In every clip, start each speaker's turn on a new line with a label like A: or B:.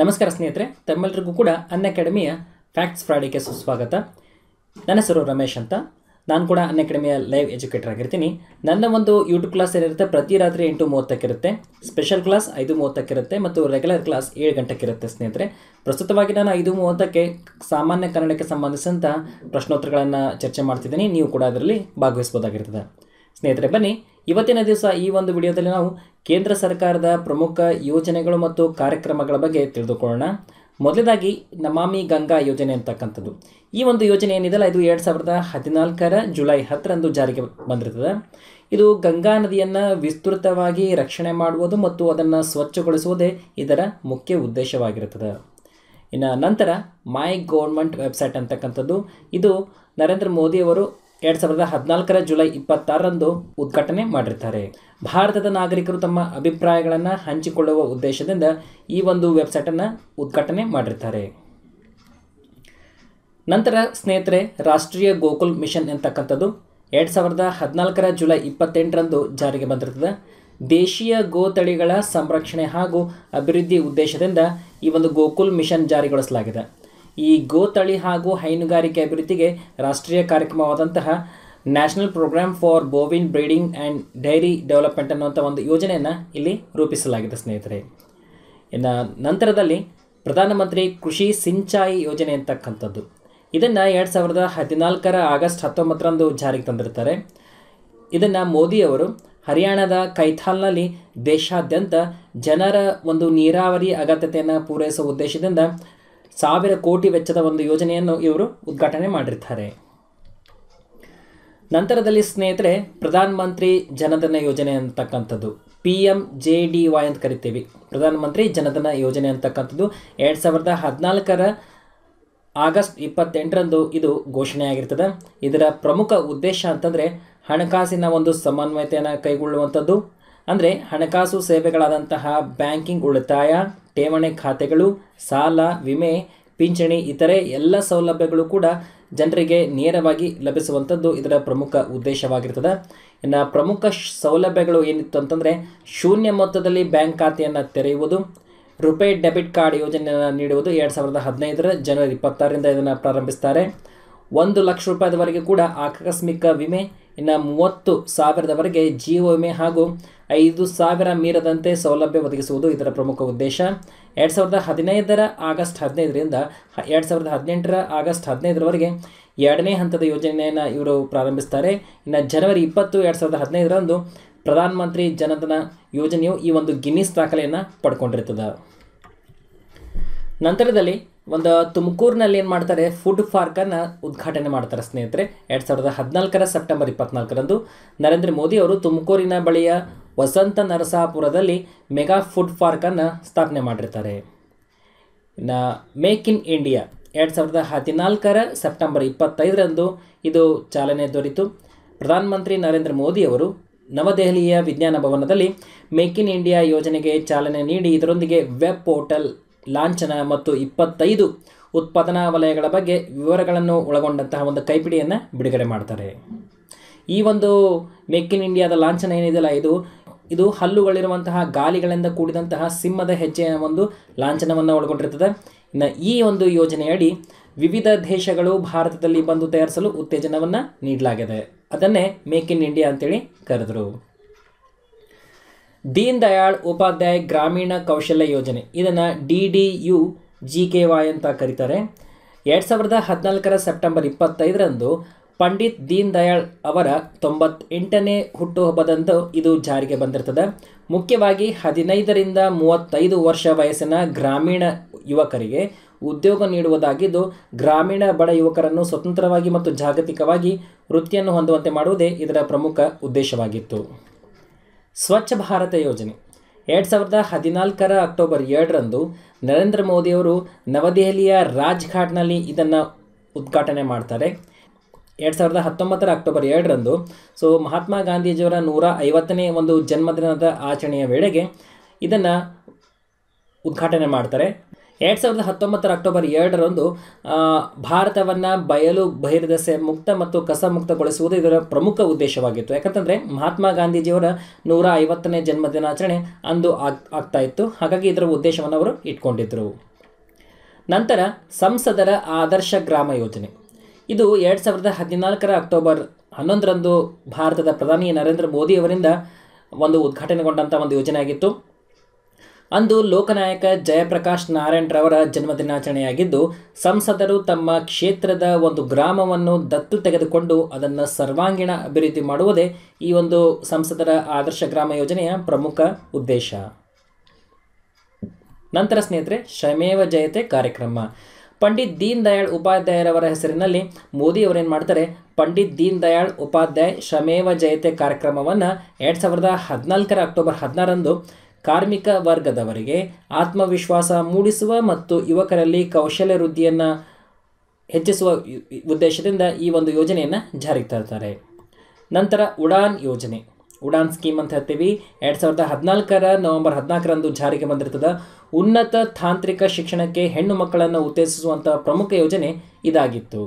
A: ನಮಸ್ಕಾರ ಸ್ನೇಹಿತರೆ ತಮ್ಮೆಲ್ಲರಿಗೂ ಕೂಡ ಅನ್ ಅಕಾಡೆಮಿಯ ಫ್ಯಾಕ್ಟ್ಸ್ ಫ್ರಾಡಿಗೆ ಸುಸ್ವಾಗತ ನನ್ನ ಹೆಸರು ರಮೇಶ್ ಅಂತ ನಾನು ಕೂಡ ಅನ್ ಅಕಾಡೆಮಿಯ ಲೈವ್ ಎಜುಕೇಟರ್ ಆಗಿರ್ತೀನಿ ನನ್ನ ಒಂದು ಯೂಟ್ಯೂಬ್ ಕ್ಲಾಸ್ ಏನಿರುತ್ತೆ ಪ್ರತಿ ರಾತ್ರಿ ಎಂಟು ಮೂವತ್ತಕ್ಕಿರುತ್ತೆ ಸ್ಪೆಷಲ್ ಕ್ಲಾಸ್ ಐದು ಮೂವತ್ತಕ್ಕಿರುತ್ತೆ ಮತ್ತು ರೆಗ್ಯುಲರ್ ಕ್ಲಾಸ್ ಏಳು ಗಂಟೆಗಿರುತ್ತೆ ಸ್ನೇಹಿತರೆ ಪ್ರಸ್ತುತವಾಗಿ ನಾನು ಐದು ಮೂವತ್ತಕ್ಕೆ ಸಾಮಾನ್ಯ ಕನ್ನಡಕ್ಕೆ ಸಂಬಂಧಿಸಿದಂಥ ಪ್ರಶ್ನೋತ್ತರಗಳನ್ನು ಚರ್ಚೆ ಮಾಡ್ತಿದ್ದೀನಿ ನೀವು ಕೂಡ ಅದರಲ್ಲಿ ಭಾಗವಹಿಸ್ಬೋದಾಗಿರ್ತದೆ ಸ್ನೇಹಿತರೆ ಬನ್ನಿ ಇವತ್ತಿನ ದಿವಸ ಈ ಒಂದು ವಿಡಿಯೋದಲ್ಲಿ ನಾವು ಕೇಂದ್ರ ಸರ್ಕಾರದ ಪ್ರಮುಖ ಯೋಜನೆಗಳು ಮತ್ತು ಕಾರ್ಯಕ್ರಮಗಳ ಬಗ್ಗೆ ತಿಳಿದುಕೊಳ್ಳೋಣ ಮೊದಲದಾಗಿ ನಮಾಮಿ ಗಂಗಾ ಯೋಜನೆ ಅಂತಕ್ಕಂಥದ್ದು ಈ ಒಂದು ಯೋಜನೆ ಏನಿದೆಲ್ಲ ಇದು ಎರಡು ಸಾವಿರದ ಹದಿನಾಲ್ಕರ ಜುಲೈ ಹತ್ತರಂದು ಜಾರಿಗೆ ಬಂದಿರ್ತದೆ ಇದು ಗಂಗಾ ನದಿಯನ್ನು ವಿಸ್ತೃತವಾಗಿ ರಕ್ಷಣೆ ಮಾಡುವುದು ಮತ್ತು ಅದನ್ನು ಸ್ವಚ್ಛಗೊಳಿಸುವುದೇ ಇದರ ಮುಖ್ಯ ಉದ್ದೇಶವಾಗಿರುತ್ತದೆ ಇನ್ನು ನಂತರ ಮೈ ಗೌರ್ಮೆಂಟ್ ವೆಬ್ಸೈಟ್ ಅಂತಕ್ಕಂಥದ್ದು ಇದು ನರೇಂದ್ರ ಮೋದಿಯವರು ಎರಡು ಸಾವಿರದ ಹದಿನಾಲ್ಕರ ಜುಲೈ ಇಪ್ಪತ್ತಾರರಂದು ಉದ್ಘಾಟನೆ ಮಾಡಿರ್ತಾರೆ ಭಾರತದ ನಾಗರಿಕರು ತಮ್ಮ ಅಭಿಪ್ರಾಯಗಳನ್ನು ಹಂಚಿಕೊಳ್ಳುವ ಉದ್ದೇಶದಿಂದ ಈ ಒಂದು ವೆಬ್ಸೈಟನ್ನು ಉದ್ಘಾಟನೆ ಮಾಡಿರ್ತಾರೆ ನಂತರ ಸ್ನೇಹಿತರೆ ರಾಷ್ಟ್ರೀಯ ಗೋಕುಲ್ ಮಿಷನ್ ಎಂತಕ್ಕಂಥದ್ದು ಎರಡು ಸಾವಿರದ ಹದಿನಾಲ್ಕರ ಜುಲೈ ಇಪ್ಪತ್ತೆಂಟರಂದು ಜಾರಿಗೆ ಬಂದಿರ್ತದೆ ದೇಶೀಯ ಗೋತಳಿಗಳ ಸಂರಕ್ಷಣೆ ಹಾಗೂ ಅಭಿವೃದ್ಧಿ ಉದ್ದೇಶದಿಂದ ಈ ಒಂದು ಗೋಕುಲ್ ಮಿಷನ್ ಜಾರಿಗೊಳಿಸಲಾಗಿದೆ ಈ ಗೋತಳಿ ಹಾಗೂ ಹೈನುಗಾರಿಕೆ ಅಭಿವೃದ್ಧಿಗೆ ರಾಷ್ಟ್ರೀಯ ಕಾರ್ಯಕ್ರಮವಾದಂತಹ national program for bovine breeding and dairy development ಅನ್ನುವಂಥ ಒಂದು ಯೋಜನೆಯನ್ನು ಇಲ್ಲಿ ರೂಪಿಸಲಾಗಿದೆ ಸ್ನೇಹಿತರೆ ಇನ್ನು ನಂತರದಲ್ಲಿ ಪ್ರಧಾನಮಂತ್ರಿ ಕೃಷಿ ಸಿಂಚಾಯಿ ಯೋಜನೆ ಅಂತಕ್ಕಂಥದ್ದು ಇದನ್ನು ಎರಡು ಸಾವಿರದ ಹದಿನಾಲ್ಕರ ಆಗಸ್ಟ್ ಹತ್ತೊಂಬತ್ತರಂದು ಜಾರಿಗೆ ತಂದಿರ್ತಾರೆ ಇದನ್ನು ಮೋದಿಯವರು ಹರಿಯಾಣದ ಕೈಥಾಲ್ನಲ್ಲಿ ದೇಶಾದ್ಯಂತ ಜನರ ಒಂದು ನೀರಾವರಿ ಅಗತ್ಯತೆಯನ್ನು ಪೂರೈಸುವ ಉದ್ದೇಶದಿಂದ ಸಾವಿರ ಕೋಟಿ ವೆಚ್ಚದ ಒಂದು ಯೋಜನೆಯನ್ನು ಇವರು ಉದ್ಘಾಟನೆ ಮಾಡಿರ್ತಾರೆ ನಂತರದಲ್ಲಿ ಸ್ನೇಹಿತರೆ ಪ್ರಧಾನ ಮಂತ್ರಿ ಜನಧನ ಯೋಜನೆ ಅಂತಕ್ಕಂಥದ್ದು P M J D Y ಅಂತ ಕರಿತೀವಿ ಪ್ರಧಾನಮಂತ್ರಿ ಜನಧನ ಯೋಜನೆ ಅಂತಕ್ಕಂಥದ್ದು ಎರಡು ಸಾವಿರದ ಹದಿನಾಲ್ಕರ ಆಗಸ್ಟ್ ಇಪ್ಪತ್ತೆಂಟರಂದು ಇದು ಘೋಷಣೆಯಾಗಿರ್ತದೆ ಇದರ ಪ್ರಮುಖ ಉದ್ದೇಶ ಅಂತಂದರೆ ಹಣಕಾಸಿನ ಒಂದು ಸಮನ್ವಯತೆಯನ್ನು ಕೈಗೊಳ್ಳುವಂಥದ್ದು ಅಂದರೆ ಹಣಕಾಸು ಸೇವೆಗಳಾದಂತಹ ಬ್ಯಾಂಕಿಂಗ್ ಉಳಿತಾಯ ಠೇವಣಿ ಖಾತೆಗಳು ಸಾಲ ವಿಮೆ ಪಿಂಚಣಿ ಇತರೆ ಎಲ್ಲ ಸೌಲಭ್ಯಗಳು ಕೂಡ ಜನರಿಗೆ ನೇರವಾಗಿ ಲಭಿಸುವಂಥದ್ದು ಇದರ ಪ್ರಮುಖ ಉದ್ದೇಶವಾಗಿರ್ತದೆ ಇನ್ನು ಪ್ರಮುಖ ಸೌಲಭ್ಯಗಳು ಏನಿತ್ತು ಅಂತಂದರೆ ಶೂನ್ಯ ಮೊತ್ತದಲ್ಲಿ ಬ್ಯಾಂಕ್ ಖಾತೆಯನ್ನು ತೆರೆಯುವುದು ರುಪೇ ಡೆಬಿಟ್ ಕಾರ್ಡ್ ಯೋಜನೆಯನ್ನು ನೀಡುವುದು ಎರಡು ಸಾವಿರದ ಹದಿನೈದರ ಜನವರಿ ಇಪ್ಪತ್ತಾರರಿಂದ ಇದನ್ನು ಪ್ರಾರಂಭಿಸ್ತಾರೆ ಒಂದು ಲಕ್ಷ ರೂಪಾಯಿದವರೆಗೆ ಕೂಡ ಆಕಸ್ಮಿಕ ವಿಮೆ ಇನ್ನು ಮೂವತ್ತು ಸಾವಿರದವರೆಗೆ ಜೀವ ವಿಮೆ ಹಾಗೂ ಐದು ಸಾವಿರ ಮೀರದಂತೆ ಸೌಲಭ್ಯ ಒದಗಿಸುವುದು ಇದರ ಪ್ರಮುಖ ಉದ್ದೇಶ ಎರಡು ಸಾವಿರದ ಹದಿನೈದರ ಆಗಸ್ಟ್ ಹದಿನೈದರಿಂದ ಎರಡು ಸಾವಿರದ ಹದಿನೆಂಟರ ಆಗಸ್ಟ್ ಹದಿನೈದರವರೆಗೆ ಎರಡನೇ ಹಂತದ ಯೋಜನೆಯನ್ನು ಇವರು ಪ್ರಾರಂಭಿಸ್ತಾರೆ ಇನ್ನು ಜನವರಿ ಇಪ್ಪತ್ತು ಎರಡು ಸಾವಿರದ ಹದಿನೈದರಂದು ಪ್ರಧಾನಮಂತ್ರಿ ಜನಧನ ಯೋಜನೆಯು ಈ ಒಂದು ಗಿನ್ನಿಸ್ ದಾಖಲೆಯನ್ನು ಪಡ್ಕೊಂಡಿರ್ತದೆ ನಂತರದಲ್ಲಿ ಒಂದು ತುಮಕೂರಿನಲ್ಲಿ ಏನು ಮಾಡ್ತಾರೆ ಫುಡ್ ಪಾರ್ಕನ್ನು ಉದ್ಘಾಟನೆ ಮಾಡ್ತಾರೆ ಸ್ನೇಹಿತರೆ ಎರಡು ಸಾವಿರದ ಹದಿನಾಲ್ಕರ ಸೆಪ್ಟೆಂಬರ್ ಇಪ್ಪತ್ನಾಲ್ಕರಂದು ನರೇಂದ್ರ ಮೋದಿ ಅವರು ತುಮಕೂರಿನ ಬಳಿಯ ವಸಂತ ನರಸಾಪುರದಲ್ಲಿ ಮೆಗಾ ಫುಡ್ ಪಾರ್ಕನ್ನು ಸ್ಥಾಪನೆ ಮಾಡಿರ್ತಾರೆ ಇನ್ನು ಮೇಕ್ ಇನ್ ಇಂಡಿಯಾ ಎರಡು ಸಾವಿರದ ಹದಿನಾಲ್ಕರ ಸೆಪ್ಟೆಂಬರ್ ಇಪ್ಪತ್ತೈದರಂದು ಇದು ಚಾಲನೆ ದೊರೆತು ಪ್ರಧಾನಮಂತ್ರಿ ನರೇಂದ್ರ ಮೋದಿ ಅವರು ನವದೆಹಲಿಯ ವಿಜ್ಞಾನ ಭವನದಲ್ಲಿ ಮೇಕ್ ಇನ್ ಇಂಡಿಯಾ ಯೋಜನೆಗೆ ಚಾಲನೆ ನೀಡಿ ಇದರೊಂದಿಗೆ ವೆಬ್ ಪೋರ್ಟಲ್ ಲಾಂಛನ ಮತ್ತು ಇಪ್ಪತ್ತೈದು ಉತ್ಪಾದನಾ ವಲಯಗಳ ಬಗ್ಗೆ ವಿವರಗಳನ್ನು ಒಳಗೊಂಡಂತಹ ಒಂದು ಕೈಪಿಡಿಯನ್ನು ಬಿಡುಗಡೆ ಮಾಡ್ತಾರೆ ಈ ಒಂದು ಮೇಕ್ ಇನ್ ಇಂಡಿಯಾದ ಲಾಂಛನ ಏನಿದೆಯಲ್ಲ ಇದು ಇದು ಹಲ್ಲುಗಳಿರುವಂತಹ ಗಾಲಿಗಳಿಂದ ಕೂಡಿದಂತಹ ಸಿಂಹದ ಹೆಜ್ಜೆಯ ಒಂದು ಲಾಂಛನವನ್ನು ಒಳಗೊಂಡಿರ್ತದೆ ಇನ್ನು ಈ ಒಂದು ಯೋಜನೆಯಡಿ ವಿವಿಧ ದೇಶಗಳು ಭಾರತದಲ್ಲಿ ಬಂದು ತಯಾರಿಸಲು ಉತ್ತೇಜನವನ್ನು ನೀಡಲಾಗಿದೆ ಅದನ್ನೇ ಮೇಕ್ ಇನ್ ಇಂಡಿಯಾ ಅಂತೇಳಿ ಕರೆದರು ದೀನ್ ದಯಾಳ್ ಉಪಾಧ್ಯಾಯ ಗ್ರಾಮೀಣ ಕೌಶಲ್ಯ ಯೋಜನೆ ಇದನ್ನು D D U G K Y ಅಂತ ಕರೀತಾರೆ ಎರಡು ಸಾವಿರದ ಹದಿನಾಲ್ಕರ ಸೆಪ್ಟೆಂಬರ್ ಇಪ್ಪತ್ತೈದರಂದು ಪಂಡಿತ್ ದೀನ್ ದಯಾಳ್ ಅವರ ತೊಂಬತ್ತೆಂಟನೇ ಹುಟ್ಟುಹಬ್ಬದಂದು ಇದು ಜಾರಿಗೆ ಬಂದಿರ್ತದೆ ಮುಖ್ಯವಾಗಿ ಹದಿನೈದರಿಂದ ಮೂವತ್ತೈದು ವರ್ಷ ವಯಸ್ಸಿನ ಗ್ರಾಮೀಣ ಯುವಕರಿಗೆ ಉದ್ಯೋಗ ನೀಡುವುದಾಗಿದ್ದು ಗ್ರಾಮೀಣ ಬಡ ಯುವಕರನ್ನು ಸ್ವತಂತ್ರವಾಗಿ ಮತ್ತು ಜಾಗತಿಕವಾಗಿ ವೃತ್ತಿಯನ್ನು ಹೊಂದುವಂತೆ ಮಾಡುವುದೇ ಇದರ ಪ್ರಮುಖ ಉದ್ದೇಶವಾಗಿತ್ತು ಸ್ವಚ್ಛ ಭಾರತ ಯೋಜನೆ ಎರಡು ಸಾವಿರದ ಹದಿನಾಲ್ಕರ ಅಕ್ಟೋಬರ್ ಎರಡರಂದು ನರೇಂದ್ರ ಮೋದಿಯವರು ನವದೆಹಲಿಯ ರಾಜ್ಘಾಟ್ನಲ್ಲಿ ಇದನ್ನು ಉದ್ಘಾಟನೆ ಮಾಡ್ತಾರೆ ಎರಡು ಸಾವಿರದ ಹತ್ತೊಂಬತ್ತರ ಅಕ್ಟೋಬರ್ ಎರಡರಂದು ಸೊ ಮಹಾತ್ಮ ಗಾಂಧೀಜಿಯವರ ನೂರ ಐವತ್ತನೇ ಒಂದು ಜನ್ಮದಿನದ ಆಚರಣೆಯ ವೇಳೆಗೆ ಇದನ್ನು ಉದ್ಘಾಟನೆ ಮಾಡ್ತಾರೆ ಎರಡು ಸಾವಿರದ ಹತ್ತೊಂಬತ್ತರ ಅಕ್ಟೋಬರ್ ಎರಡರಂದು ಭಾರತವನ್ನು ಬಯಲು ಬಹಿರ್ದಸೆ ಮುಕ್ತ ಮತ್ತು ಕಸ ಮುಕ್ತಗೊಳಿಸುವುದು ಇದರ ಪ್ರಮುಖ ಉದ್ದೇಶವಾಗಿತ್ತು ಯಾಕಂತಂದರೆ ಮಹಾತ್ಮ ಗಾಂಧೀಜಿಯವರ ನೂರ ಐವತ್ತನೇ ಜನ್ಮದಿನಾಚರಣೆ ಅಂದು ಆಗ್ತಾ ಇತ್ತು ಹಾಗಾಗಿ ಇದರ ಉದ್ದೇಶವನ್ನು ಅವರು ಇಟ್ಕೊಂಡಿದ್ದರು ನಂತರ ಸಂಸದರ ಆದರ್ಶ ಗ್ರಾಮ ಯೋಜನೆ ಇದು ಎರಡು ಸಾವಿರದ ಹದಿನಾಲ್ಕರ ಅಕ್ಟೋಬರ್ ಹನ್ನೊಂದರಂದು ಭಾರತದ ಪ್ರಧಾನಿ ನರೇಂದ್ರ ಮೋದಿ ಅವರಿಂದ ಒಂದು ಉದ್ಘಾಟನೆಗೊಂಡಂಥ ಒಂದು ಯೋಜನೆ ಆಗಿತ್ತು ಅಂದು ಲೋಕನಾಯಕ ಜಯಪ್ರಕಾಶ್ ಜನ್ಮ ಜನ್ಮದಿನಾಚರಣೆಯಾಗಿದ್ದು ಸಂಸದರು ತಮ್ಮ ಕ್ಷೇತ್ರದ ಒಂದು ಗ್ರಾಮವನ್ನು ದತ್ತು ತೆಗೆದುಕೊಂಡು ಅದನ್ನು ಸರ್ವಾಂಗೀಣ ಅಭಿವೃದ್ಧಿ ಮಾಡುವುದೇ ಈ ಒಂದು ಸಂಸದರ ಆದರ್ಶ ಗ್ರಾಮ ಯೋಜನೆಯ ಪ್ರಮುಖ ಉದ್ದೇಶ ನಂತರ ಸ್ನೇಹಿತರೆ ಶ್ರಮೇವ ಜಯತೆ ಕಾರ್ಯಕ್ರಮ ಪಂಡಿತ್ ದೀನ್ ದಯಾಳ್ ಉಪಾಧ್ಯಾಯರವರ ಹೆಸರಿನಲ್ಲಿ ಮೋದಿ ಏನು ಮಾಡ್ತಾರೆ ಪಂಡಿತ್ ದೀನ್ ದಯಾಳ್ ಉಪಾಧ್ಯಾಯ ಶ್ರಮೇವ ಜಯತೆ ಕಾರ್ಯಕ್ರಮವನ್ನು ಎರಡು ಸಾವಿರದ ಹದಿನಾಲ್ಕರ ಅಕ್ಟೋಬರ್ ಹದಿನಾರರಂದು ಕಾರ್ಮಿಕ ವರ್ಗದವರಿಗೆ ಆತ್ಮವಿಶ್ವಾಸ ಮೂಡಿಸುವ ಮತ್ತು ಯುವಕರಲ್ಲಿ ಕೌಶಲ್ಯ ವೃದ್ಧಿಯನ್ನು ಹೆಚ್ಚಿಸುವ ಉದ್ದೇಶದಿಂದ ಈ ಒಂದು ಯೋಜನೆಯನ್ನು ಜಾರಿಗೆ ತರ್ತಾರೆ ನಂತರ ಉಡಾನ್ ಯೋಜನೆ ಉಡಾನ್ ಸ್ಕೀಮ್ ಅಂತ ಹೇಳ್ತೀವಿ ಎರಡು ಸಾವಿರದ ಹದಿನಾಲ್ಕರ ನವೆಂಬರ್ ಹದಿನಾಲ್ಕರಂದು ಜಾರಿಗೆ ಬಂದಿರ್ತದೆ ಉನ್ನತ ತಾಂತ್ರಿಕ ಶಿಕ್ಷಣಕ್ಕೆ ಹೆಣ್ಣು ಮಕ್ಕಳನ್ನು ಉತ್ತೇಜಿಸುವಂತಹ ಪ್ರಮುಖ ಯೋಜನೆ ಇದಾಗಿತ್ತು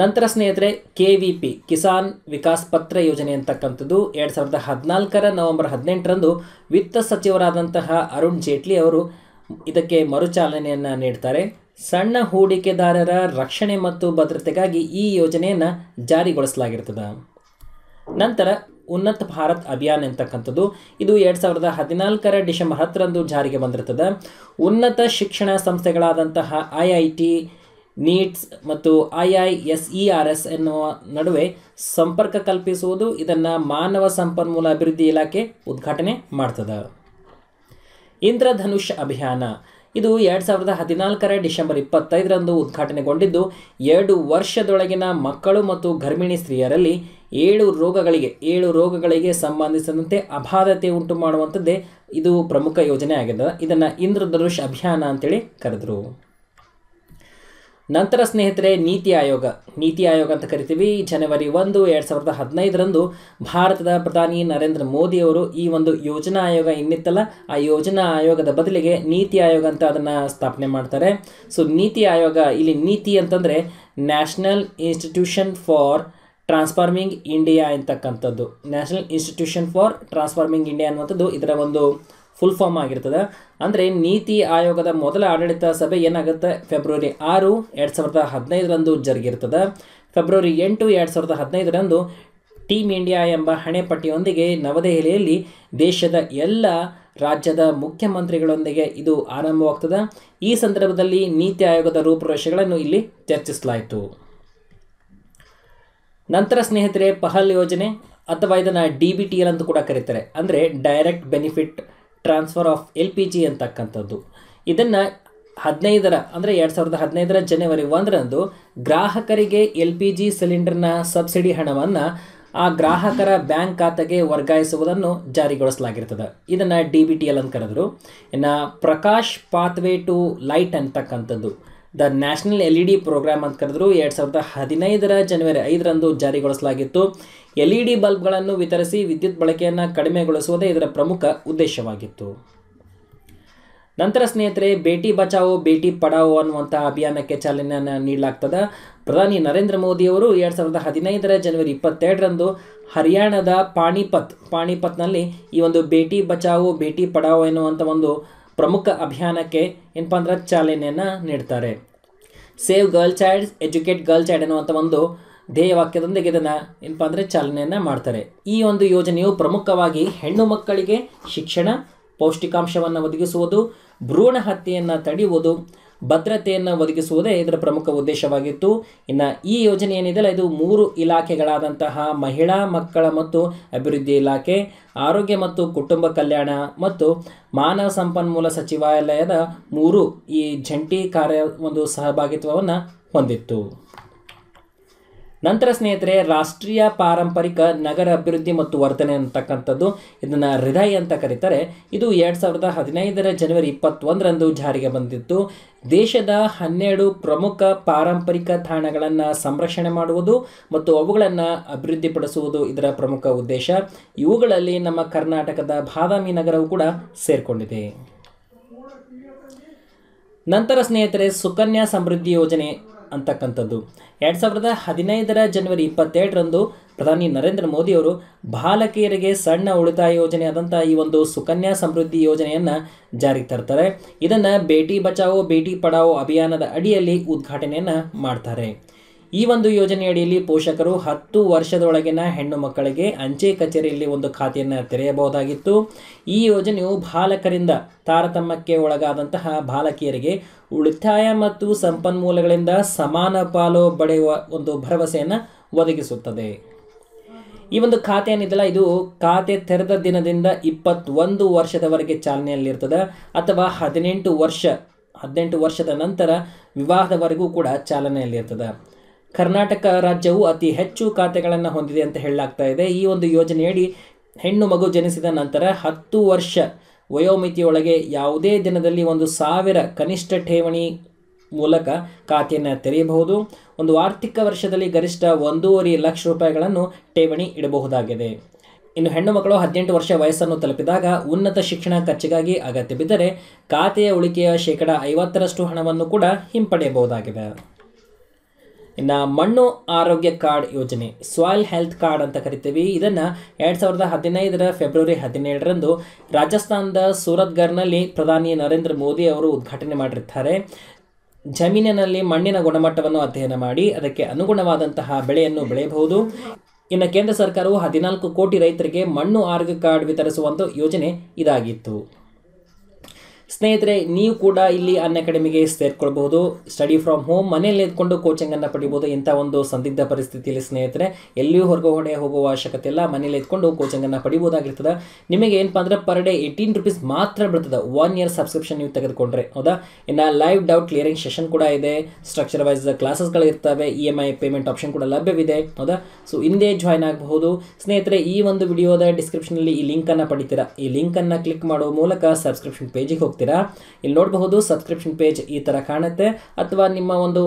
A: ನಂತರ ಸ್ನೇಹಿತರೆ K V P Kisan Vikas Patra ಯೋಜನೆ ಅಂತಕ್ಕಂಥದ್ದು ಎರಡು ಸಾವಿರದ ಹದಿನಾಲ್ಕರ ನವೆಂಬರ್ ಹದಿನೆಂಟರಂದು ವಿತ್ತ ಸಚಿವರಾದಂತಹ ಅರುಣ್ ಜೇಟ್ಲಿ ಅವರು ಇದಕ್ಕೆ ಮರುಚಾಲನೆಯನ್ನು ನೀಡ್ತಾರೆ ಸಣ್ಣ ಹೂಡಿಕೆದಾರರ ರಕ್ಷಣೆ ಮತ್ತು ಭದ್ರತೆಗಾಗಿ ಈ ಯೋಜನೆಯನ್ನು ಜಾರಿಗೊಳಿಸಲಾಗಿರ್ತದೆ ನಂತರ ಉನ್ನತ ಭಾರತ್ ಅಭಿಯಾನ್ ಎಂತಕ್ಕಂಥದ್ದು ಇದು ಎರಡು ಸಾವಿರದ ಹದಿನಾಲ್ಕರ ಡಿಸೆಂಬರ್ ಹತ್ತರಂದು ಜಾರಿಗೆ ಬಂದಿರ್ತದೆ ಉನ್ನತ ಶಿಕ್ಷಣ ಸಂಸ್ಥೆಗಳಾದಂತಹ ಐ ಐ ಟಿ ನೀಟ್ಸ್ ಮತ್ತು I I S E R S ಎನ್ನುವ ನಡುವೆ ಸಂಪರ್ಕ ಕಲ್ಪಿಸುವುದು ಇದನ್ನು ಮಾನವ ಸಂಪನ್ಮೂಲ ಅಭಿವೃದ್ಧಿ ಇಲಾಖೆ ಉದ್ಘಾಟನೆ ಮಾಡ್ತದೆ ಇಂದ್ರಧನುಷ್ ಅಭಿಯಾನ ಇದು ಎರಡು ಸಾವಿರದ ಹದಿನಾಲ್ಕರ ಡಿಸೆಂಬರ್ ಇಪ್ಪತ್ತೈದರಂದು ಉದ್ಘಾಟನೆಗೊಂಡಿದ್ದು ಎರಡು ವರ್ಷದೊಳಗಿನ ಮಕ್ಕಳು ಮತ್ತು ಗರ್ಭಿಣಿ ಸ್ತ್ರೀಯರಲ್ಲಿ ಏಳು ರೋಗಗಳಿಗೆ ಏಳು ರೋಗಗಳಿಗೆ ಸಂಬಂಧಿಸಿದಂತೆ ಅಬಾಧತೆ ಉಂಟು ಮಾಡುವಂಥದ್ದೇ ಇದು ಪ್ರಮುಖ ಯೋಜನೆ ಆಗಿದೆ ಇದನ್ನು ಇಂದ್ರಧನುಷ್ ಅಭಿಯಾನ ಅಂತೇಳಿ ಕರೆದರು ನಂತರ ಸ್ನೇಹಿತರೆ ನೀತಿ ಆಯೋಗ ನೀತಿ ಆಯೋಗ ಅಂತ ಕರಿತೀವಿ ಜನವರಿ ಒಂದು ಎರಡು ಸಾವಿರದ ಹದಿನೈದರಂದು ಭಾರತದ ಪ್ರಧಾನಿ ನರೇಂದ್ರ ಮೋದಿಯವರು ಈ ಒಂದು ಯೋಜನಾ ಆಯೋಗ ಇನ್ನಿತ್ತಲ್ಲ ಆ ಯೋಜನಾ ಆಯೋಗದ ಬದಲಿಗೆ ನೀತಿ ಆಯೋಗ ಅಂತ ಅದನ್ನು ಸ್ಥಾಪನೆ ಮಾಡ್ತಾರೆ ಸೊ ನೀತಿ ಆಯೋಗ ಇಲ್ಲಿ ನೀತಿ ಅಂತಂದರೆ national institution for transforming India ಅಂತಕ್ಕಂಥದ್ದು national institution for transforming India ಅನ್ನುವಂಥದ್ದು ಇದರ ಒಂದು ಫುಲ್ ಫಾರ್ಮ್ ಆಗಿರ್ತದೆ ಅಂದರೆ ನೀತಿ ಆಯೋಗದ ಮೊದಲ ಆಡಳಿತ ಸಭೆ ಏನಾಗುತ್ತೆ ಫೆಬ್ರವರಿ ಆರು ಎರಡು ಸಾವಿರದ ಹದಿನೈದರಂದು ಜರುಗಿರ್ತದೆ ಫೆಬ್ರವರಿ ಎಂಟು ಎರಡು ಸಾವಿರದ ಹದಿನೈದರಂದು ಟೀಮ್ ಇಂಡಿಯಾ ಎಂಬ ಹಣೆಪಟ್ಟಿಯೊಂದಿಗೆ ನವದೆಹಲಿಯಲ್ಲಿ ದೇಶದ ಎಲ್ಲ ರಾಜ್ಯದ ಮುಖ್ಯಮಂತ್ರಿಗಳೊಂದಿಗೆ ಇದು ಆರಂಭವಾಗ್ತದೆ ಈ ಸಂದರ್ಭದಲ್ಲಿ ನೀತಿ ಆಯೋಗದ ರೂಪುರೇಷೆಗಳನ್ನು ಇಲ್ಲಿ ಚರ್ಚಿಸಲಾಯಿತು ನಂತರ ಸ್ನೇಹಿತರೆ ಪಹಲ್ ಯೋಜನೆ ಅಥವಾ ಇದನ್ನು ಡಿ ಬಿ ಟಿ ಎಲ್ ಅಂತ ಕೂಡ ಕರೀತಾರೆ ಅಂದರೆ direct benefit transfer of L P G ಅಂತಕ್ಕಂಥದ್ದು ಇದನ್ನು ಹದಿನೈದರ ಅಂದರೆ ಎರಡು ಸಾವಿರದ ಹದಿನೈದರ ಜನವರಿ ಒಂದರಂದು ಗ್ರಾಹಕರಿಗೆ ಎಲ್ ಪಿ ಜಿ ಸಿಲಿಂಡರ್ನ ಸಬ್ಸಿಡಿ ಹಣವನ್ನು ಆ ಗ್ರಾಹಕರ ಬ್ಯಾಂಕ್ ಖಾತೆಗೆ ವರ್ಗಾಯಿಸುವುದನ್ನು ಜಾರಿಗೊಳಿಸಲಾಗಿರ್ತದೆ ಇದನ್ನು ಡಿ ಬಿ ಟಿ ಎಲ್ ಅಂತ ಕರೆದರು ಇನ್ನು ಪ್ರಕಾಶ್ ಪಾತ್ವೇ ಟು ಲೈಟ್ ಅಂತಕ್ಕಂಥದ್ದು the national L E D program ಅಂತ ಕರೆದ್ರು ಎರಡು ಸಾವಿರದ ಹದಿನೈದರ ಜನವರಿ ಐದರಂದು ಜಾರಿಗೊಳಿಸಲಾಗಿತ್ತು ಎಲ್ ಇ ಡಿ ಬಲ್ಬ್ಗಳನ್ನು ವಿತರಿಸಿ ವಿದ್ಯುತ್ ಬಳಕೆಯನ್ನು ಕಡಿಮೆಗೊಳಿಸುವುದೇ ಇದರ ಪ್ರಮುಖ ಉದ್ದೇಶವಾಗಿತ್ತು ನಂತರ ಸ್ನೇಹಿತರೆ ಬೇಟಿ ಬಚಾವೋ ಬೇಟಿ ಪಡಾವೋ ಅನ್ನುವಂಥ ಅಭಿಯಾನಕ್ಕೆ ಚಾಲನೆಯನ್ನು ನೀಡಲಾಗ್ತದೆ ಪ್ರಧಾನಿ ನರೇಂದ್ರ ಮೋದಿಯವರು ಎರಡು ಸಾವಿರದ ಹದಿನೈದರ ಜನವರಿ ಇಪ್ಪತ್ತೆರಡರಂದು ಹರಿಯಾಣದ ಪಾಣಿಪತ್ ಪಾಣಿಪತ್ನಲ್ಲಿ ಈ ಒಂದು ಬೇಟಿ ಬಚಾವೋ ಬೇಟಿ ಪಡಾವೋ ಎನ್ನುವಂಥ ಒಂದು ಪ್ರಮುಖ ಅಭಿಯಾನಕ್ಕೆ ಏನಪ್ಪ ಅಂದ್ರೆ ಚಾಲನೆಯನ್ನು ನೀಡ್ತಾರೆ save girl child educate girl child ಅನ್ನುವಂಥ ಒಂದು ಧ್ಯೇಯವಾಕ್ಯದೊಂದಿಗೆ ಇದನ್ನು ಏನಪ್ಪ ಅಂದರೆ ಚಾಲನೆಯನ್ನು ಮಾಡ್ತಾರೆ ಈ ಒಂದು ಯೋಜನೆಯು ಪ್ರಮುಖವಾಗಿ ಹೆಣ್ಣು ಮಕ್ಕಳಿಗೆ ಶಿಕ್ಷಣ ಪೌಷ್ಟಿಕಾಂಶವನ್ನು ಒದಗಿಸುವುದು ಭ್ರೂಣ ಹತ್ಯೆಯನ್ನು ತಡೆಯುವುದು ಭದ್ರತೆಯನ್ನು ಒದಗಿಸುವುದೇ ಇದರ ಪ್ರಮುಖ ಉದ್ದೇಶವಾಗಿತ್ತು ಇನ್ನು ಈ ಯೋಜನೆ ಏನಿದೆಯಲ್ಲ ಇದು ಮೂರು ಇಲಾಖೆಗಳಾದಂತಹ ಮಹಿಳಾ ಮಕ್ಕಳ ಮತ್ತು ಅಭಿವೃದ್ಧಿ ಇಲಾಖೆ ಆರೋಗ್ಯ ಮತ್ತು ಕುಟುಂಬ ಕಲ್ಯಾಣ ಮತ್ತು ಮಾನವ ಸಂಪನ್ಮೂಲ ಸಚಿವಾಲಯದ ಮೂರು ಈ ಜಂಟಿ ಕಾರ್ಯ ಒಂದು ಸಹಭಾಗಿತ್ವವನ್ನು ಹೊಂದಿತ್ತು ನಂತರ ಸ್ನೇಹಿತರೆ ರಾಷ್ಟ್ರೀಯ ಪಾರಂಪರಿಕ ನಗರ ಅಭಿವೃದ್ಧಿ ಮತ್ತು ವರ್ತನೆ ಅಂತಕ್ಕಂಥದ್ದು ಇದನ್ನು ಹೃದಯ ಅಂತ ಕರೀತಾರೆ ಇದು ಎರಡು ಸಾವಿರದ ಹದಿನೈದರ ಜನವರಿ ಇಪ್ಪತ್ತೊಂದರಂದು ಜಾರಿಗೆ ಬಂದಿತ್ತು ದೇಶದ ಹನ್ನೆರಡು ಪ್ರಮುಖ ಪಾರಂಪರಿಕ ತಾಣಗಳನ್ನು ಸಂರಕ್ಷಣೆ ಮಾಡುವುದು ಮತ್ತು ಅವುಗಳನ್ನು ಅಭಿವೃದ್ಧಿಪಡಿಸುವುದು ಇದರ ಪ್ರಮುಖ ಉದ್ದೇಶ ಇವುಗಳಲ್ಲಿ ನಮ್ಮ ಕರ್ನಾಟಕದ ಬಾದಾಮಿ ನಗರವು ಕೂಡ ಸೇರಿಕೊಂಡಿದೆ ನಂತರ ಸ್ನೇಹಿತರೆ ಸುಕನ್ಯಾ ಸಮೃದ್ಧಿ ಯೋಜನೆ ಅಂತಕ್ಕಂಥದ್ದು ಎರಡು ಸಾವಿರದ ಹದಿನೈದರ ಜನವರಿ ಇಪ್ಪತ್ತೆರಡರಂದು ಪ್ರಧಾನಿ ನರೇಂದ್ರ ಮೋದಿಯವರು ಬಾಲಕಿಯರಿಗೆ ಸಣ್ಣ ಉಳಿತಾಯ ಯೋಜನೆ ಯೋಜನೆಯಾದಂಥ ಈ ಒಂದು ಸುಕನ್ಯಾ ಸಮೃದ್ಧಿ ಯೋಜನೆಯನ್ನು ಜಾರಿಗೆ ತರ್ತಾರೆ ಇದನ್ನು ಬೇಟಿ ಬಚಾವೋ ಬೇಟಿ ಪಡಾವೋ ಅಭಿಯಾನದ ಅಡಿಯಲ್ಲಿ ಉದ್ಘಾಟನೆಯನ್ನು ಮಾಡ್ತಾರೆ ಈ ಒಂದು ಯೋಜನೆ ಅಡಿಯಲ್ಲಿ ಪೋಷಕರು ಹತ್ತು ವರ್ಷದೊಳಗಿನ ಹೆಣ್ಣು ಮಕ್ಕಳಿಗೆ ಅಂಚೆ ಕಚೇರಿಯಲ್ಲಿ ಒಂದು ಖಾತೆಯನ್ನು ತೆರೆಯಬಹುದಾಗಿತ್ತು ಈ ಯೋಜನೆಯು ಬಾಲಕರಿಂದ ತಾರತಮ್ಯಕ್ಕೆ ಒಳಗಾದಂತಹ ಬಾಲಕಿಯರಿಗೆ ಉಳಿತಾಯ ಮತ್ತು ಸಂಪನ್ಮೂಲಗಳಿಂದ ಸಮಾನ ಪಾಲು ಪಡೆಯುವ ಒಂದು ಭರವಸೆಯನ್ನು ಒದಗಿಸುತ್ತದೆ ಈ ಒಂದು ಖಾತೆ ಏನಿದೆಯಲ್ಲ ಇದು ಖಾತೆ ತೆರೆದ ದಿನದಿಂದ ಇಪ್ಪತ್ತೊಂದು ವರ್ಷದವರೆಗೆ ಚಾಲನೆಯಲ್ಲಿರ್ತದೆ ಅಥವಾ ಹದಿನೆಂಟು ವರ್ಷ ಹದಿನೆಂಟು ವರ್ಷದ ನಂತರ ವಿವಾಹದವರೆಗೂ ಕೂಡ ಚಾಲನೆಯಲ್ಲಿರ್ತದೆ ಕರ್ನಾಟಕ ರಾಜ್ಯವು ಅತಿ ಹೆಚ್ಚು ಖಾತೆಗಳನ್ನು ಹೊಂದಿದೆ ಅಂತ ಹೇಳಲಾಗ್ತಾ ಇದೆ ಈ ಒಂದು ಯೋಜನೆಯಡಿ ಹೆಣ್ಣು ಮಗು ಜನಿಸಿದ ನಂತರ ಹತ್ತು ವರ್ಷ ವಯೋಮಿತಿಯೊಳಗೆ ಯಾವುದೇ ದಿನದಲ್ಲಿ ಒಂದು ಸಾವಿರ ಕನಿಷ್ಠ ಠೇವಣಿ ಮೂಲಕ ಖಾತೆಯನ್ನು ತೆರೆಯಬಹುದು ಒಂದು ಆರ್ಥಿಕ ವರ್ಷದಲ್ಲಿ ಗರಿಷ್ಠ ಒಂದೂವರೆ ಲಕ್ಷ ರೂಪಾಯಿಗಳನ್ನು ಠೇವಣಿ ಇಡಬಹುದಾಗಿದೆ ಇನ್ನು ಹೆಣ್ಣು ಮಕ್ಕಳು ಹದಿನೆಂಟು ವರ್ಷ ವಯಸ್ಸನ್ನು ತಲುಪಿದಾಗ ಉನ್ನತ ಶಿಕ್ಷಣ ಖರ್ಚಿಗಾಗಿ ಅಗತ್ಯ ಬಿದ್ದರೆ ಖಾತೆಯ ಉಳಿಕೆಯ ಶೇಕಡ ಐವತ್ತರಷ್ಟು ಹಣವನ್ನು ಕೂಡ ಹಿಂಪಡೆಯಬಹುದಾಗಿದೆ ಇನ್ನು ಮಣ್ಣು ಆರೋಗ್ಯ ಕಾರ್ಡ್ ಯೋಜನೆ ಸಾಯಿಲ್ ಹೆಲ್ತ್ ಕಾರ್ಡ್ ಅಂತ ಕರಿತೀವಿ ಇದನ್ನು ಎರಡು ಸಾವಿರದ ಹದಿನೈದರ ಫೆಬ್ರವರಿ ಹದಿನೇಳರಂದು ರಾಜಸ್ಥಾನದ ಸೂರತ್ಗರ್ನಲ್ಲಿ ಪ್ರಧಾನಿ ನರೇಂದ್ರ ಮೋದಿ ಅವರು ಉದ್ಘಾಟನೆ ಮಾಡಿರ್ತಾರೆ ಜಮೀನಿನಲ್ಲಿ ಮಣ್ಣಿನ ಗುಣಮಟ್ಟವನ್ನು ಅಧ್ಯಯನ ಮಾಡಿ ಅದಕ್ಕೆ ಅನುಗುಣವಾದಂತಹ ಬೆಳೆಯನ್ನು ಬೆಳೆಯಬಹುದು ಇನ್ನು ಕೇಂದ್ರ ಸರ್ಕಾರವು ಹದಿನಾಲ್ಕು ಕೋಟಿ ರೈತರಿಗೆ ಮಣ್ಣು ಆರೋಗ್ಯ ಕಾರ್ಡ್ ವಿತರಿಸುವಂಥ ಯೋಜನೆ ಇದಾಗಿತ್ತು ಸ್ನೇಹಿತರೆ ನೀವು ಕೂಡ ಇಲ್ಲಿ ಅನ್ ಅಕಾಡೆಮಿಗೆ ಸೇರ್ಕೊಳ್ಬಹುದು ಸ್ಟಡಿ ಫ್ರಮ್ ಹೋಮ್ ಮನೆಯಲ್ಲಿ ಕೋಚಿಂಗ್ ಕೋಚಿಂಗನ್ನು ಪಡಿಬಹುದು ಇಂಥ ಒಂದು ಸಂದಿಗ್ಧ ಪರಿಸ್ಥಿತಿಯಲ್ಲಿ ಸ್ನೇಹಿತರೆ ಎಲ್ಲಿಯೂ ಹೊರಗಡೆ ಹೋಗುವ ಅವಶ್ಯಕತೆ ಇಲ್ಲ ಮನೇಲಿ ಕೋಚಿಂಗ್ ಕೋಚಿಂಗನ್ನು ಪಡಿಬೋದಾಗಿರ್ತದೆ ನಿಮಗೆ ಏನಪ್ಪ ಅಂದ್ರೆ ಪರ್ ಡೇ ಏಯ್ಟೀನ್ ರುಪೀಸ್ ಮಾತ್ರ ಬರ್ತದೆ ಒನ್ ಇಯರ್ ಸಬ್ಸ್ಕ್ರಿಪ್ಷನ್ ನೀವು ತೆಗೆದುಕೊಂಡ್ರೆ ಹೌದಾ ಇನ್ನು ಲೈವ್ ಡೌಟ್ ಕ್ಲಿಯರಿಂಗ್ ಸೆಷನ್ ಕೂಡ ಇದೆ ಸ್ಟ್ರಕ್ಚರ್ ವೈಸ್ ಗಳು ಇರ್ತವೆ E M I payment option ಕೂಡ ಲಭ್ಯವಿದೆ ಹೌದಾ ಸೊ ಹಿಂದೆ ಜಾಯ್ನ್ ಆಗಬಹುದು ಸ್ನೇಹಿತರೆ ಈ ಒಂದು ವಿಡಿಯೋದ ಡಿಸ್ಕ್ರಿಪ್ಷನಲ್ಲಿ ಈ ಲಿಂಕನ್ನು ಪಡಿತೀರಾ ಈ ಲಿಂಕನ್ನು ಕ್ಲಿಕ್ ಮಾಡುವ ಮೂಲಕ ಸಬ್ಸ್ಕ್ರಿಪ್ಷನ್ ಪೇಜಿಗೆ ಹೋಗ್ತೀವಿ ಹೋಗ್ತೀರಾ ಇಲ್ಲಿ ನೋಡಬಹುದು ಸಬ್ಸ್ಕ್ರಿಪ್ಷನ್ ಪೇಜ್ ಈ ಥರ ಕಾಣುತ್ತೆ ಅಥವಾ ನಿಮ್ಮ ಒಂದು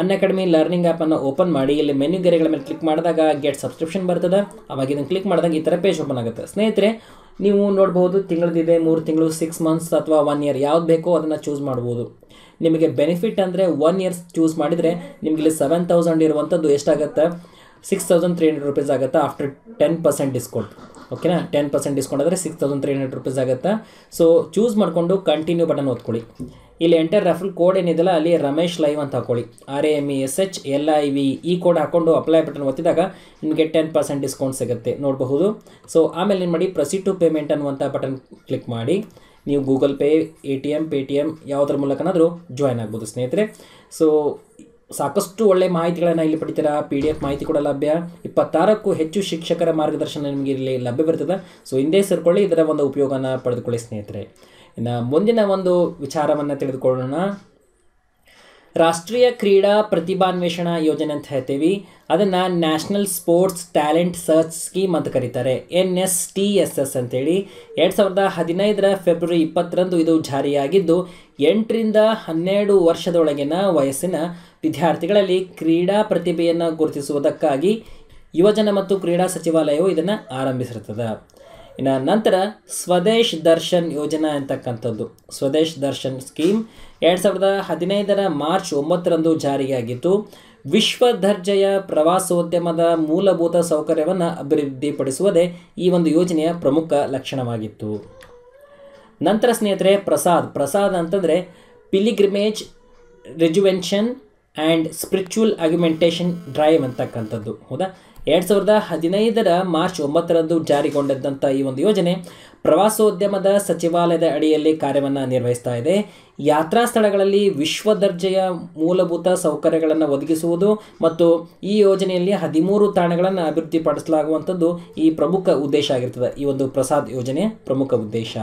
A: ಅನ್ ಅಕಾಡೆಮಿ ಲರ್ನಿಂಗ್ ಆ್ಯಪನ್ನು ಓಪನ್ ಮಾಡಿ ಇಲ್ಲಿ ಮೆನ್ಯು ಗೆರೆಗಳ ಮೇಲೆ ಕ್ಲಿಕ್ ಮಾಡಿದಾಗ ಗೆಟ್ ಸಬ್ಸ್ಕ್ರಿಪ್ಷನ್ ಬರ್ತದೆ ಅವಾಗ ಇದನ್ನು ಕ್ಲಿಕ್ ಮಾಡಿದಾಗ ಈ ಥರ ಪೇಜ್ ಓಪನ್ ಆಗುತ್ತೆ ಸ್ನೇಹಿತರೆ ನೀವು ನೋಡಬಹುದು ತಿಂಗಳದಿದೆ ಮೂರು ತಿಂಗಳು ಸಿಕ್ಸ್ ಮಂತ್ಸ್ ಅಥವಾ ಒನ್ ಇಯರ್ ಯಾವ್ದು ಬೇಕೋ ಅದನ್ನು ಚೂಸ್ ಮಾಡ್ಬೋದು ನಿಮಗೆ ಬೆನಿಫಿಟ್ ಅಂದರೆ ಒನ್ ಇಯರ್ಸ್ ಚೂಸ್ ಮಾಡಿದರೆ ನಿಮಗೆ ಇಲ್ಲಿ ಸೆವೆನ್ ತೌಸಂಡ್ ಇರುವಂಥದ್ದು ಎಷ್ಟಾಗುತ್ತೆ six thousand three hundred rupees ಆಗುತ್ತೆ ಆಫ್ಟರ್ ಟೆನ್ ಪರ್ಸೆಂಟ್ ಡಿಸ್ಕೌಂಟ್ ಓಕೆನಾ ಟೆನ್ ಪರ್ಸೆಂಟ್ ಡಿಸ್ಕೌಂಟ್ ಆದರೆ six thousand three hundred rupees ಆಗುತ್ತೆ ಸೊ ಚೂಸ್ ಮಾಡಿಕೊಂಡು ಕಂಟಿನ್ಯೂ ಬಟನ್ ಓದ್ಕೊಳ್ಳಿ ಇಲ್ಲಿ ಎಂಟರ್ ರೆಫರ್ ಕೋಡ್ ಏನಿದೆಯಲ್ಲ ಅಲ್ಲಿ ರಮೇಶ್ ಲೈವ್ ಅಂತ ಹಾಕೊಳ್ಳಿ R A M E S H L I V E code ಹಾಕೊಂಡು ಅಪ್ಲೈ ಬಟನ್ ಒತ್ತಿದಾಗ ನಿಮಗೆ ಟೆನ್ ಪರ್ಸೆಂಟ್ ಡಿಸ್ಕೌಂಟ್ ಸಿಗುತ್ತೆ ನೋಡಬಹುದು ಸೊ ಆಮೇಲೆ ಏನು ಮಾಡಿ ಪ್ರೊಸೀಡ್ ಟು ಪೇಮೆಂಟ್ ಅನ್ನುವಂಥ ಬಟನ್ ಕ್ಲಿಕ್ ಮಾಡಿ ನೀವು Google Pay A T M Paytm ಯಾವುದ್ರ ಮೂಲಕನಾದರೂ ಜಾಯ್ನ್ ಆಗ್ಬೋದು ಸ್ನೇಹಿತರೆ ಸೊ ಸಾಕಷ್ಟು ಒಳ್ಳೆ ಮಾಹಿತಿಗಳನ್ನು ಇಲ್ಲಿ ಪಡಿತೀರಾ ಪಿ ಡಿ ಎಫ್ ಮಾಹಿತಿ ಕೂಡ ಲಭ್ಯ ಇಪ್ಪತ್ತಾರಕ್ಕೂ ಹೆಚ್ಚು ಶಿಕ್ಷಕರ ಮಾರ್ಗದರ್ಶನ ನಿಮಗೆ ಇಲ್ಲಿ ಬರ್ತದೆ ಸೊ ಹಿಂದೆ ಸೇರಿಕೊಳ್ಳಿ ಇದರ ಒಂದು ಉಪಯೋಗನ ಪಡೆದುಕೊಳ್ಳಿ ಸ್ನೇಹಿತರೆ ಇನ್ನು ಮುಂದಿನ ಒಂದು ವಿಚಾರವನ್ನು ತಿಳಿದುಕೊಳ್ಳೋಣ ರಾಷ್ಟ್ರೀಯ ಕ್ರೀಡಾ ಪ್ರತಿಭಾನ್ವೇಷಣಾ ಯೋಜನೆ ಅಂತ ಹೇಳ್ತೀವಿ ಅದನ್ನು national sports talent search scheme ಅಂತ ಕರೀತಾರೆ N S T S S ಅಂತೇಳಿ ಎರಡು ಸಾವಿರದ ಹದಿನೈದರ ಫೆಬ್ರವರಿ ಇಪ್ಪತ್ತರಂದು ಇದು ಜಾರಿಯಾಗಿದ್ದು ಎಂಟರಿಂದ ಹನ್ನೆರಡು ವರ್ಷದೊಳಗಿನ ವಯಸ್ಸಿನ ವಿದ್ಯಾರ್ಥಿಗಳಲ್ಲಿ ಕ್ರೀಡಾ ಪ್ರತಿಭೆಯನ್ನು ಗುರುತಿಸುವುದಕ್ಕಾಗಿ ಯುವಜನ ಮತ್ತು ಕ್ರೀಡಾ ಸಚಿವಾಲಯವು ಇದನ್ನು ಆರಂಭಿಸಿರುತ್ತದೆ ಇನ್ನು ನಂತರ ಸ್ವದೇಶ್ ದರ್ಶನ್ ಯೋಜನಾ ಅಂತಕ್ಕಂಥದ್ದು ಸ್ವದೇಶ್ ದರ್ಶನ್ ಸ್ಕೀಮ್ ಎರಡು ಸಾವಿರದ ಹದಿನೈದರ ಮಾರ್ಚ್ ಒಂಬತ್ತರಂದು ಜಾರಿಯಾಗಿತ್ತು ವಿಶ್ವ ದರ್ಜೆಯ ಪ್ರವಾಸೋದ್ಯಮದ ಮೂಲಭೂತ ಸೌಕರ್ಯವನ್ನು ಅಭಿವೃದ್ಧಿಪಡಿಸುವುದೇ ಈ ಒಂದು ಯೋಜನೆಯ ಪ್ರಮುಖ ಲಕ್ಷಣವಾಗಿತ್ತು ನಂತರ ಸ್ನೇಹಿತರೆ ಪ್ರಸಾದ್ ಪ್ರಸಾದ್ ಅಂತಂದರೆ pilgrimage rejuvenation and spiritual augmentation drive ಅಂತಕ್ಕಂಥದ್ದು ಹೌದಾ ಎರಡು ಸಾವಿರದ ಹದಿನೈದರ ಮಾರ್ಚ್ ಒಂಬತ್ತರಂದು ಜಾರಿಗೊಂಡಿದ್ದಂಥ ಈ ಒಂದು ಯೋಜನೆ ಪ್ರವಾಸೋದ್ಯಮದ ಸಚಿವಾಲಯದ ಅಡಿಯಲ್ಲಿ ಕಾರ್ಯವನ್ನು ನಿರ್ವಹಿಸ್ತಾ ಇದೆ ಯಾತ್ರಾ ಸ್ಥಳಗಳಲ್ಲಿ ವಿಶ್ವ ದರ್ಜೆಯ ಮೂಲಭೂತ ಸೌಕರ್ಯಗಳನ್ನು ಒದಗಿಸುವುದು ಮತ್ತು ಈ ಯೋಜನೆಯಲ್ಲಿ ಹದಿಮೂರು ತಾಣಗಳನ್ನು ಅಭಿವೃದ್ಧಿಪಡಿಸಲಾಗುವಂಥದ್ದು ಈ ಪ್ರಮುಖ ಉದ್ದೇಶ ಆಗಿರ್ತದೆ ಈ ಒಂದು ಪ್ರಸಾದ್ ಯೋಜನೆ ಪ್ರಮುಖ ಉದ್ದೇಶ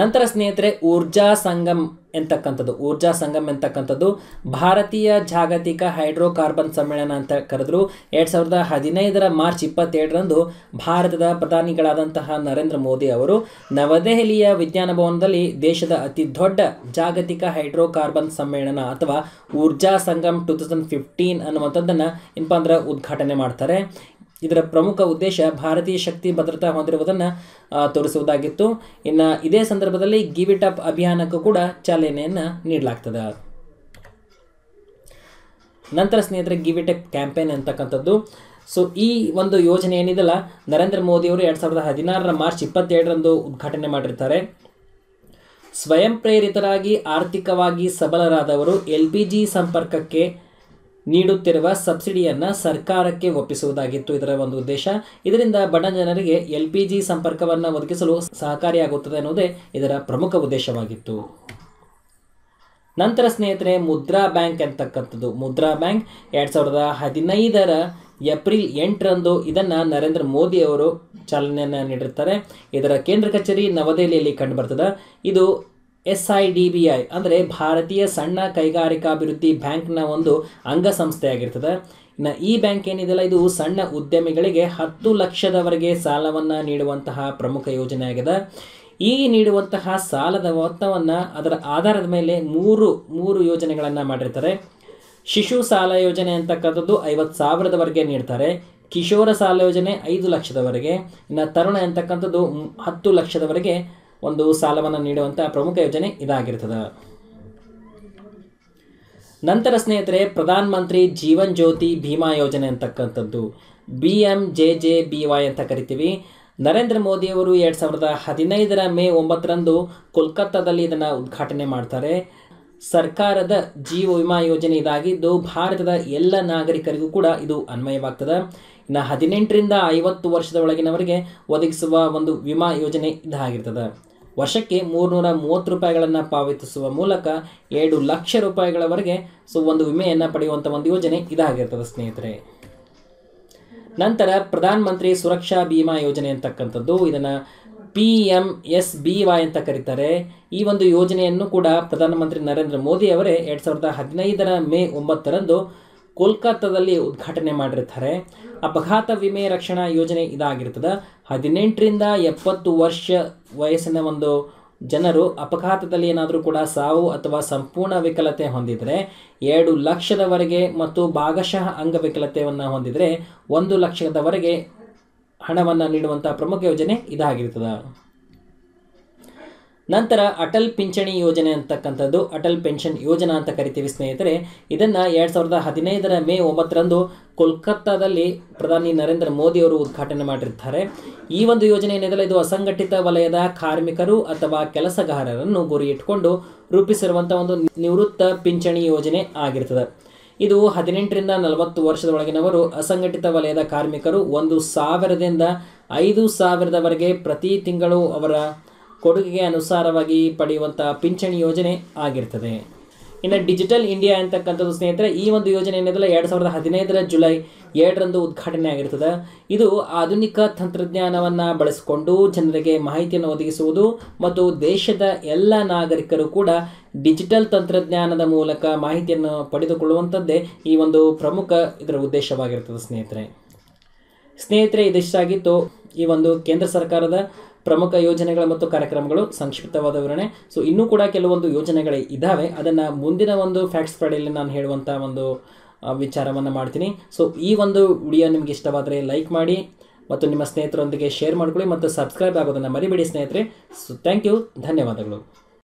A: ನಂತರ ಸ್ನೇಹಿತರೆ ಊರ್ಜಾ ಸಂಗಮ್ ಎಂತಕ್ಕಂಥದ್ದು ಊರ್ಜಾ ಸಂಗಮ್ ಎಂತಕ್ಕಂಥದ್ದು ಭಾರತೀಯ ಜಾಗತಿಕ ಹೈಡ್ರೋ ಕಾರ್ಬನ್ ಸಮ್ಮೇಳನ ಅಂತ ಕರೆದ್ರು ಎರಡು ಸಾವಿರದ ಹದಿನೈದರ ಮಾರ್ಚ್ ಇಪ್ಪತ್ತೇಳರಂದು ಭಾರತದ ಪ್ರಧಾನಿಗಳಾದಂತಹ ನರೇಂದ್ರ ಮೋದಿ ಅವರು ನವದೆಹಲಿಯ ವಿಜ್ಞಾನ ಭವನದಲ್ಲಿ ದೇಶದ ಅತಿ ದೊಡ್ಡ ಜಾಗತಿಕ ಹೈಡ್ರೋ ಕಾರ್ಬನ್ ಸಮ್ಮೇಳನ ಅಥವಾ Urja Sangam two thousand fifteen ಅನ್ನುವಂಥದ್ದನ್ನು ಏನಪ್ಪ ಅಂದ್ರೆ ಉದ್ಘಾಟನೆ ಮಾಡ್ತಾರೆ ಇದರ ಪ್ರಮುಖ ಉದ್ದೇಶ ಭಾರತೀಯ ಶಕ್ತಿ ಭದ್ರತಾ ಹೊಂದಿರುವುದನ್ನು ತೋರಿಸುವುದಾಗಿತ್ತು ಇನ್ನು ಇದೇ ಸಂದರ್ಭದಲ್ಲಿ ಗಿವ್ ಇಟ್ ಅಪ್ ಅಭಿಯಾನಕ್ಕೂ ಕೂಡ ಚಾಲನೆಯನ್ನು ನೀಡಲಾಗ್ತದೆ ನಂತರ ಸ್ನೇಹಿತರೆ ಗಿವ್ ಇಟ್ ಅಪ್ ಕ್ಯಾಂಪೇನ್ ಅಂತಕ್ಕಂಥದ್ದು ಸೊ ಈ ಒಂದು ಯೋಜನೆ ಏನಿದೆಲ್ಲ ನರೇಂದ್ರ ಮೋದಿಯವರು ಎರಡು ಸಾವಿರದ ಹದಿನಾರರ ಮಾರ್ಚ್ ಇಪ್ಪತ್ತೆರಡರಂದು ಉದ್ಘಾಟನೆ ಮಾಡಿರ್ತಾರೆ ಸ್ವಯಂ ಪ್ರೇರಿತರಾಗಿ ಆರ್ಥಿಕವಾಗಿ ಸಬಲರಾದವರು ಎಲ್ ಪಿ ಜಿ ಸಂಪರ್ಕಕ್ಕೆ ನೀಡುತ್ತಿರುವ ಸಬ್ಸಿಡಿಯನ್ನು ಸರ್ಕಾರಕ್ಕೆ ಒಪ್ಪಿಸುವುದಾಗಿತ್ತು ಇದರ ಒಂದು ಉದ್ದೇಶ ಇದರಿಂದ ಬಡ ಜನರಿಗೆ ಎಲ್ ಪಿ ಜಿ ಸಂಪರ್ಕವನ್ನು ಒದಗಿಸಲು ಸಹಕಾರಿಯಾಗುತ್ತದೆ ಅನ್ನೋದೇ ಇದರ ಪ್ರಮುಖ ಉದ್ದೇಶವಾಗಿತ್ತು ನಂತರ ಸ್ನೇಹಿತರೆ ಮುದ್ರಾ ಬ್ಯಾಂಕ್ ಅಂತಕ್ಕಂಥದ್ದು ಮುದ್ರಾ ಬ್ಯಾಂಕ್ ಎರಡು ಸಾವಿರದ ಹದಿನೈದರ ಏಪ್ರಿಲ್ ಎಂಟರಂದು ಇದನ್ನು ನರೇಂದ್ರ ಮೋದಿ ಅವರು ಚಾಲನೆಯನ್ನು ನೀಡಿರ್ತಾರೆ ಇದರ ಕೇಂದ್ರ ಕಚೇರಿ ನವದೆಹಲಿಯಲ್ಲಿ ಕಂಡುಬರ್ತದೆ ಇದು S I D B I ಅಂದರೆ ಭಾರತೀಯ ಸಣ್ಣ ಕೈಗಾರಿಕಾಭಿವೃದ್ಧಿ ಬ್ಯಾಂಕ್ನ ಒಂದು ಅಂಗಸಂಸ್ಥೆಯಾಗಿರ್ತದೆ ಇನ್ನು ಈ ಬ್ಯಾಂಕ್ ಏನಿದೆಲ್ಲ ಇದು ಸಣ್ಣ ಉದ್ಯಮಿಗಳಿಗೆ ಹತ್ತು ಲಕ್ಷದವರೆಗೆ ಸಾಲವನ್ನು ನೀಡುವಂತಹ ಪ್ರಮುಖ ಯೋಜನೆ ಆಗಿದೆ ಈ ನೀಡುವಂತಹ ಸಾಲದ ಮೊತ್ತವನ್ನು ಅದರ ಆಧಾರದ ಮೇಲೆ ಮೂರು ಮೂರು ಯೋಜನೆಗಳನ್ನು ಮಾಡಿರ್ತಾರೆ ಶಿಶು ಸಾಲ ಯೋಜನೆ ಅಂತಕ್ಕಂಥದ್ದು ಐವತ್ತು ಸಾವಿರದವರೆಗೆ ನೀಡ್ತಾರೆ ಕಿಶೋರ ಸಾಲ ಯೋಜನೆ ಐದು ಲಕ್ಷದವರೆಗೆ ಇನ್ನು ತರುಣ ಅಂತಕ್ಕಂಥದ್ದು ಹತ್ತು ಲಕ್ಷದವರೆಗೆ ಒಂದು ಸಾಲವನ್ನು ನೀಡುವಂಥ ಪ್ರಮುಖ ಯೋಜನೆ ಇದಾಗಿರ್ತದೆ ನಂತರ ಸ್ನೇಹಿತರೆ ಪ್ರಧಾನ ಮಂತ್ರಿ ಜೀವನ್ ಜ್ಯೋತಿ ಭೀಮಾ ಯೋಜನೆ ಅಂತಕ್ಕಂಥದ್ದು B M J J B Y ಅಂತ ಕರಿತೀವಿ ನರೇಂದ್ರ ಮೋದಿಯವರು ಎರಡು ಸಾವಿರದ ಹದಿನೈದರ ಮೇ ಒಂಬತ್ತರಂದು ಕೋಲ್ಕತ್ತಾದಲ್ಲಿ ಇದನ್ನು ಉದ್ಘಾಟನೆ ಮಾಡ್ತಾರೆ ಸರ್ಕಾರದ ಜೀವ ವಿಮಾ ಯೋಜನೆ ಇದಾಗಿದ್ದು ಭಾರತದ ಎಲ್ಲ ನಾಗರಿಕರಿಗೂ ಕೂಡ ಇದು ಅನ್ವಯವಾಗ್ತದೆ ಇನ್ನು ಹದಿನೆಂಟರಿಂದ ಐವತ್ತು ವರ್ಷದ ಒಳಗಿನವರಿಗೆ ಒದಗಿಸುವ ಒಂದು ವಿಮಾ ಯೋಜನೆ ಇದಾಗಿರ್ತದೆ ವರ್ಷಕ್ಕೆ ಮೂರ್ನೂರ ಮೂವತ್ತು ರೂಪಾಯಿಗಳನ್ನು ಪಾವತಿಸುವ ಮೂಲಕ ಎರಡು ಲಕ್ಷ ರೂಪಾಯಿಗಳವರೆಗೆ ಸೊ ಒಂದು ವಿಮೆಯನ್ನು ಪಡೆಯುವಂಥ ಒಂದು ಯೋಜನೆ ಇದಾಗಿರ್ತದೆ ಸ್ನೇಹಿತರೆ ನಂತರ ಪ್ರಧಾನ ಮಂತ್ರಿ ಸುರಕ್ಷಾ ಬಿಮಾ ಯೋಜನೆ ಅಂತಕ್ಕಂಥದ್ದು ಇದನ್ನು P M S B Y ಅಂತ ಕರೀತಾರೆ ಈ ಒಂದು ಯೋಜನೆಯನ್ನು ಕೂಡ ಪ್ರಧಾನಮಂತ್ರಿ ನರೇಂದ್ರ ಮೋದಿ ಅವರೇ ಎರಡು ಸಾವಿರದ ಹದಿನೈದರ ಮೇ ಒಂಬತ್ತರಂದು ಕೋಲ್ಕತ್ತಾದಲ್ಲಿ ಉದ್ಘಾಟನೆ ಮಾಡಿರ್ತಾರೆ ಅಪಘಾತ ವಿಮೆ ರಕ್ಷಣಾ ಯೋಜನೆ ಇದಾಗಿರ್ತದೆ ಹದಿನೆಂಟರಿಂದ ಎಪ್ಪತ್ತು ವರ್ಷ ವಯಸ್ಸಿನ ಒಂದು ಜನರು ಅಪಘಾತದಲ್ಲಿ ಏನಾದರೂ ಕೂಡ ಸಾವು ಅಥವಾ ಸಂಪೂರ್ಣ ವಿಕಲತೆ ಹೊಂದಿದರೆ ಎರಡು ಲಕ್ಷದವರೆಗೆ ಮತ್ತು ಭಾಗಶಃ ಅಂಗವಿಕಲತೆಯನ್ನು ಹೊಂದಿದರೆ ಒಂದು ಲಕ್ಷದವರೆಗೆ ಹಣವನ್ನು ನೀಡುವಂಥ ಪ್ರಮುಖ ಯೋಜನೆ ಇದಾಗಿರ್ತದೆ ನಂತರ ಅಟಲ್ ಪಿಂಚಣಿ ಯೋಜನೆ ಅಂತಕ್ಕಂಥದ್ದು ಅಟಲ್ ಪೆನ್ಷನ್ ಯೋಜನಾ ಅಂತ ಕರಿತೀವಿ ಸ್ನೇಹಿತರೆ ಇದನ್ನು ಎರಡು ಸಾವಿರದ ಹದಿನೈದರ ಮೇ ಒಂಬತ್ತರಂದು ಕೋಲ್ಕತ್ತಾದಲ್ಲಿ ಪ್ರಧಾನಿ ನರೇಂದ್ರ ಮೋದಿ ಅವರು ಉದ್ಘಾಟನೆ ಮಾಡಿರ್ತಾರೆ ಈ ಒಂದು ಯೋಜನೆ ಏನಿದೆಲ್ಲ ಇದು ಅಸಂಘಟಿತ ವಲಯದ ಕಾರ್ಮಿಕರು ಅಥವಾ ಕೆಲಸಗಾರರನ್ನು ಗುರಿ ಇಟ್ಕೊಂಡು ರೂಪಿಸಿರುವಂಥ ಒಂದು ನಿವೃತ್ತ ಪಿಂಚಣಿ ಯೋಜನೆ ಆಗಿರ್ತದೆ ಇದು ಹದಿನೆಂಟರಿಂದ ನಲವತ್ತು ವರ್ಷದೊಳಗಿನವರು ಅಸಂಘಟಿತ ವಲಯದ ಕಾರ್ಮಿಕರು ಒಂದು ಸಾವಿರದಿಂದ ಐದು ಸಾವಿರದವರೆಗೆ ಪ್ರತಿ ತಿಂಗಳು ಅವರ ಕೊಡುಗೆಗೆ ಅನುಸಾರವಾಗಿ ಪಡೆಯುವಂಥ ಪಿಂಚಣಿ ಯೋಜನೆ ಆಗಿರ್ತದೆ ಇನ್ನು ಡಿಜಿಟಲ್ ಇಂಡಿಯಾ ಅಂತಕ್ಕಂಥದ್ದು ಸ್ನೇಹಿತರೆ ಈ ಒಂದು ಯೋಜನೆ ಏನಿದೆಲ್ಲ ಎರಡು ಸಾವಿರದ ಹದಿನೈದರ ಜುಲೈ ಎರಡರಂದು ಉದ್ಘಾಟನೆ ಆಗಿರ್ತದೆ ಇದು ಆಧುನಿಕ ತಂತ್ರಜ್ಞಾನವನ್ನು ಬಳಸಿಕೊಂಡು ಜನರಿಗೆ ಮಾಹಿತಿಯನ್ನು ಒದಗಿಸುವುದು ಮತ್ತು ದೇಶದ ಎಲ್ಲ ನಾಗರಿಕರು ಕೂಡ ಡಿಜಿಟಲ್ ತಂತ್ರಜ್ಞಾನದ ಮೂಲಕ ಮಾಹಿತಿಯನ್ನು ಪಡೆದುಕೊಳ್ಳುವಂಥದ್ದೇ ಈ ಒಂದು ಪ್ರಮುಖ ಇದರ ಉದ್ದೇಶವಾಗಿರ್ತದೆ ಸ್ನೇಹಿತರೆ ಸ್ನೇಹಿತರೆ ಇದಿಷ್ಟಾಗಿತ್ತು ಈ ಒಂದು ಕೇಂದ್ರ ಸರ್ಕಾರದ ಪ್ರಮುಖ ಯೋಜನೆಗಳು ಮತ್ತು ಕಾರ್ಯಕ್ರಮಗಳು ಸಂಕ್ಷಿಪ್ತವಾದ ವಿವರಣೆ ಸೊ ಇನ್ನೂ ಕೂಡ ಕೆಲವೊಂದು ಯೋಜನೆಗಳು ಇದ್ದಾವೆ ಅದನ್ನು ಮುಂದಿನ ಒಂದು ಫ್ಯಾಕ್ಟ್ಸ್ ಫ್ರೈಡೆಯಲ್ಲಿ ನಾನು ಹೇಳುವಂಥ ಒಂದು ವಿಚಾರವನ್ನು ಮಾಡ್ತೀನಿ ಸೊ ಈ ಒಂದು ವಿಡಿಯೋ ನಿಮಗೆ ಇಷ್ಟವಾದರೆ ಲೈಕ್ ಮಾಡಿ ಮತ್ತು ನಿಮ್ಮ ಸ್ನೇಹಿತರೊಂದಿಗೆ ಶೇರ್ ಮಾಡಿಕೊಳ್ಳಿ ಮತ್ತು ಸಬ್ಸ್ಕ್ರೈಬ್ ಆಗೋದನ್ನು ಮರಿಬೇಡಿ ಸ್ನೇಹಿತರೆ ಸೊ ಥ್ಯಾಂಕ್ ಯು ಧನ್ಯವಾದಗಳು